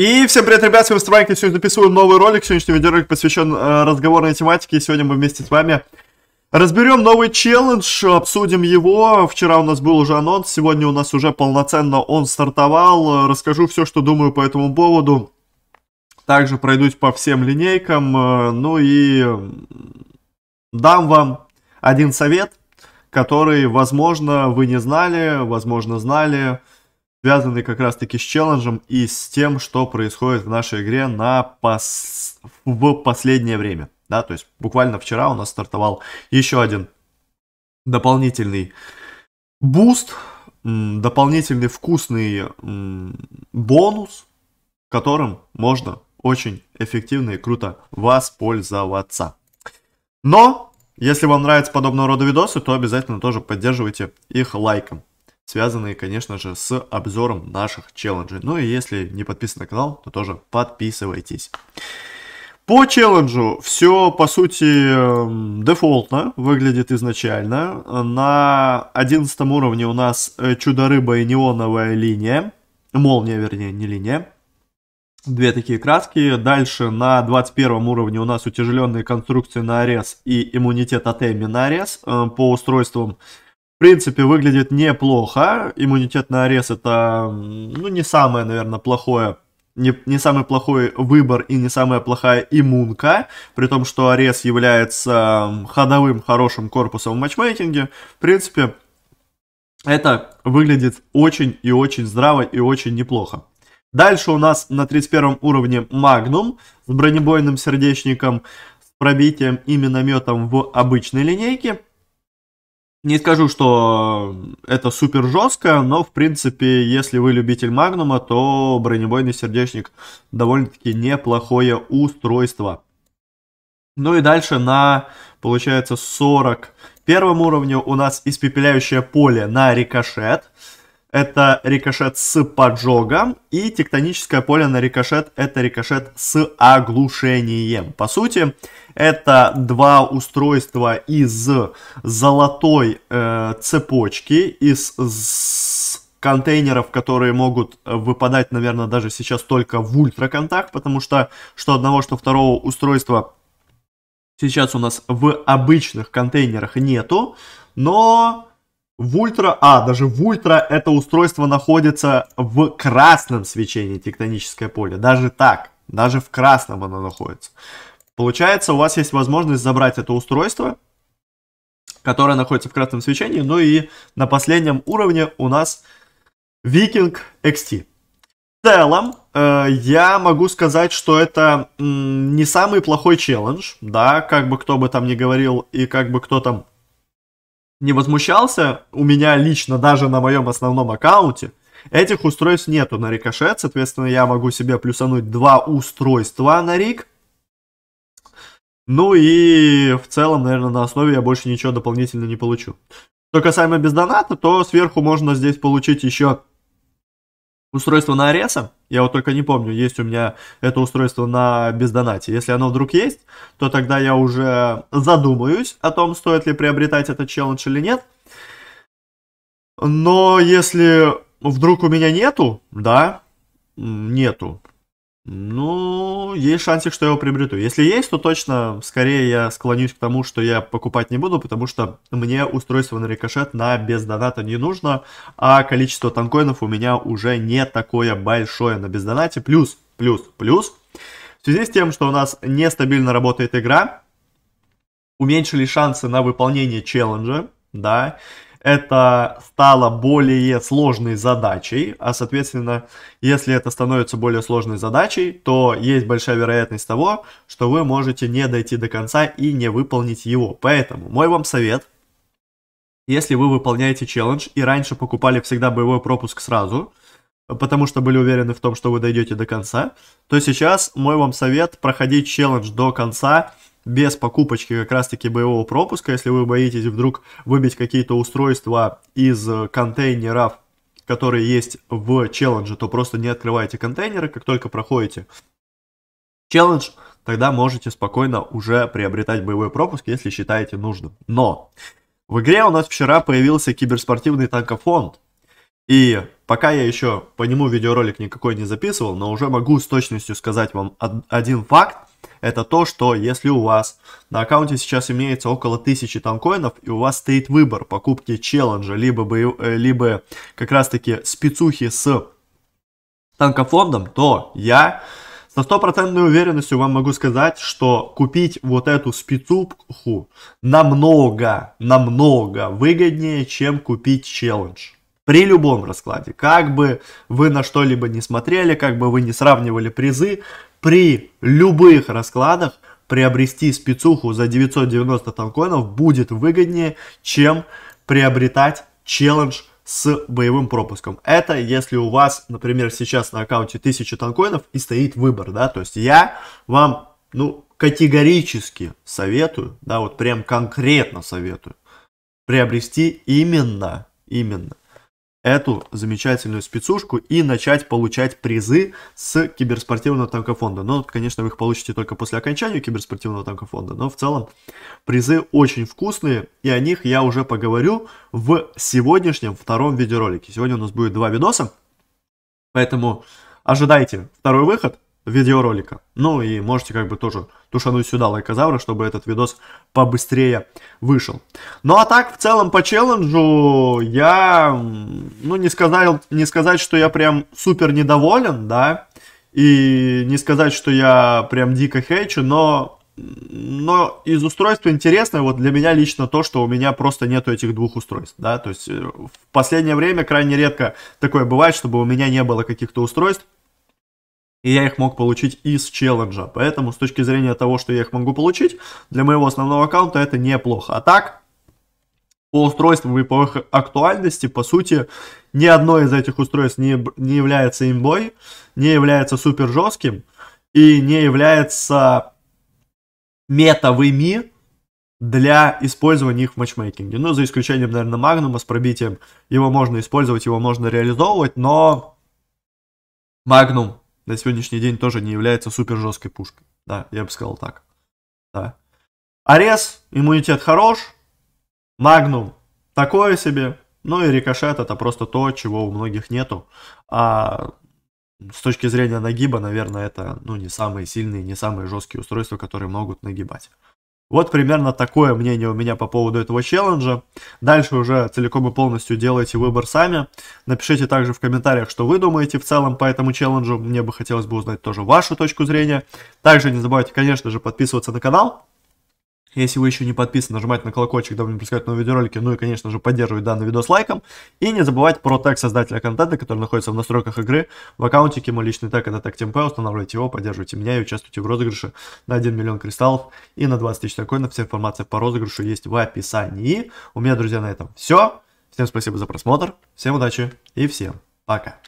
И всем привет, ребят, с вами Странки, сегодня записываю новый ролик, сегодняшний видеоролик посвящен э, разговорной тематике, и сегодня мы вместе с вами разберем новый челлендж, обсудим его, вчера у нас был уже анонс, сегодня у нас уже полноценно он стартовал, расскажу все, что думаю по этому поводу, также пройдусь по всем линейкам, э, ну и дам вам один совет, который, возможно, вы не знали, возможно, знали, связанный как раз-таки с челленджем и с тем, что происходит в нашей игре на пос... в последнее время. Да, то есть буквально вчера у нас стартовал еще один дополнительный буст, дополнительный вкусный бонус, которым можно очень эффективно и круто воспользоваться. Но, если вам нравятся подобного рода видосы, то обязательно тоже поддерживайте их лайком связанные, конечно же, с обзором наших челленджей. Ну и если не подписаны на канал, то тоже подписывайтесь. По челленджу все, по сути, эм, дефолтно выглядит изначально. На 11 уровне у нас э, чудо-рыба и неоновая линия. Молния, вернее, не линия. Две такие краски. Дальше на 21 уровне у нас утяжеленные конструкции на арес и иммунитет от Эми на арес э, по устройствам в принципе, выглядит неплохо. Иммунитет на арест это, ну, не самое, наверное, плохое не, не самый плохой выбор и не самая плохая иммунка, при том, что Арес является ходовым хорошим корпусом в матчмейкинге. В принципе, это выглядит очень и очень здраво и очень неплохо. Дальше у нас на 31 уровне Магнум с бронебойным сердечником, с пробитием и минометом в обычной линейке. Не скажу, что это супер жестко, но, в принципе, если вы любитель Магнума, то бронебойный сердечник довольно-таки неплохое устройство. Ну и дальше на, получается, 41 уровне у нас испепеляющее поле на рикошет это рикошет с поджогом, и тектоническое поле на рикошет это рикошет с оглушением. По сути, это два устройства из золотой э, цепочки, из контейнеров, которые могут выпадать, наверное, даже сейчас только в ультраконтакт, потому что что одного, что второго устройства сейчас у нас в обычных контейнерах нету, но в ультра, а, даже в ультра это устройство находится в красном свечении тектоническое поле. Даже так, даже в красном оно находится. Получается, у вас есть возможность забрать это устройство, которое находится в красном свечении. Ну и на последнем уровне у нас Викинг XT. В целом, э, я могу сказать, что это м, не самый плохой челлендж, да, как бы кто бы там ни говорил и как бы кто там не возмущался, у меня лично даже на моем основном аккаунте, этих устройств нету на рикошет, соответственно, я могу себе плюсануть два устройства на рик. Ну и в целом, наверное, на основе я больше ничего дополнительно не получу. Что касаемо бездоната, то сверху можно здесь получить еще устройство на Ареса. Я вот только не помню, есть у меня это устройство на бездонате. Если оно вдруг есть, то тогда я уже задумаюсь о том, стоит ли приобретать этот челлендж или нет. Но если вдруг у меня нету, да, нету, ну, есть шансик, что я его приобрету. Если есть, то точно скорее я склонюсь к тому, что я покупать не буду, потому что мне устройство на рикошет на без доната не нужно, а количество танкоинов у меня уже не такое большое на бездонате. Плюс, плюс, плюс. В связи с тем, что у нас нестабильно работает игра, уменьшили шансы на выполнение челленджа, да, это стало более сложной задачей, а соответственно, если это становится более сложной задачей, то есть большая вероятность того, что вы можете не дойти до конца и не выполнить его. Поэтому мой вам совет, если вы выполняете челлендж и раньше покупали всегда боевой пропуск сразу, потому что были уверены в том, что вы дойдете до конца, то сейчас мой вам совет проходить челлендж до конца – без покупочки как раз-таки боевого пропуска, если вы боитесь вдруг выбить какие-то устройства из контейнеров, которые есть в челлендже, то просто не открывайте контейнеры, как только проходите челлендж, тогда можете спокойно уже приобретать боевой пропуск, если считаете нужным. Но в игре у нас вчера появился киберспортивный танкофонд. И пока я еще по нему видеоролик никакой не записывал, но уже могу с точностью сказать вам один факт, это то, что если у вас на аккаунте сейчас имеется около 1000 танкоинов, и у вас стоит выбор покупки челленджа, либо, э, либо как раз-таки спецухи с танкофондом, то я со стопроцентной уверенностью вам могу сказать, что купить вот эту спецуху намного, намного выгоднее, чем купить челлендж. При любом раскладе, как бы вы на что-либо не смотрели, как бы вы не сравнивали призы, при любых раскладах приобрести спецуху за 990 танкоинов будет выгоднее, чем приобретать челлендж с боевым пропуском. Это если у вас, например, сейчас на аккаунте 1000 танкоинов и стоит выбор, да, то есть я вам, ну, категорически советую, да, вот прям конкретно советую приобрести именно, именно эту замечательную спецушку и начать получать призы с киберспортивного танкофонда. Но, конечно, вы их получите только после окончания киберспортивного танкофонда, но в целом призы очень вкусные, и о них я уже поговорю в сегодняшнем втором видеоролике. Сегодня у нас будет два видоса, поэтому ожидайте второй выход, видеоролика. Ну и можете как бы тоже тушануть сюда лайкозавра, чтобы этот видос побыстрее вышел. Ну а так, в целом, по челленджу я, ну не, сказать не сказать, что я прям супер недоволен, да, и не сказать, что я прям дико хейчу, но, но из устройства интересное вот для меня лично то, что у меня просто нету этих двух устройств, да, то есть э, в последнее время крайне редко такое бывает, чтобы у меня не было каких-то устройств, и я их мог получить из челленджа. Поэтому с точки зрения того, что я их могу получить, для моего основного аккаунта это неплохо. А так, по устройствам и по их актуальности, по сути, ни одно из этих устройств не, не является имбой, не является супер жестким и не является метовыми для использования их в матчмейкинге. Ну, за исключением, наверное, Магнума с пробитием. Его можно использовать, его можно реализовывать, но Магнум на сегодняшний день тоже не является супер жесткой пушкой. Да, я бы сказал так. Да. Арес, иммунитет хорош. Магнум такое себе. Ну и рикошет это просто то, чего у многих нету. А с точки зрения нагиба, наверное, это ну, не самые сильные, не самые жесткие устройства, которые могут нагибать. Вот примерно такое мнение у меня по поводу этого челленджа. Дальше уже целиком и полностью делайте выбор сами. Напишите также в комментариях, что вы думаете в целом по этому челленджу. Мне бы хотелось бы узнать тоже вашу точку зрения. Также не забывайте, конечно же, подписываться на канал, если вы еще не подписаны, нажимайте на колокольчик, дабы не пропускать новые видеоролики. Ну и, конечно же, поддерживать данный видос лайком. И не забывайте про тег создателя контента, который находится в настройках игры. В аккаунтике мой личный тег это тег TMP. Устанавливайте его, поддерживайте меня и участвуйте в розыгрыше на 1 миллион кристаллов и на 20 тысяч такой. Вся информация по розыгрышу есть в описании. У меня, друзья, на этом все. Всем спасибо за просмотр, всем удачи и всем пока.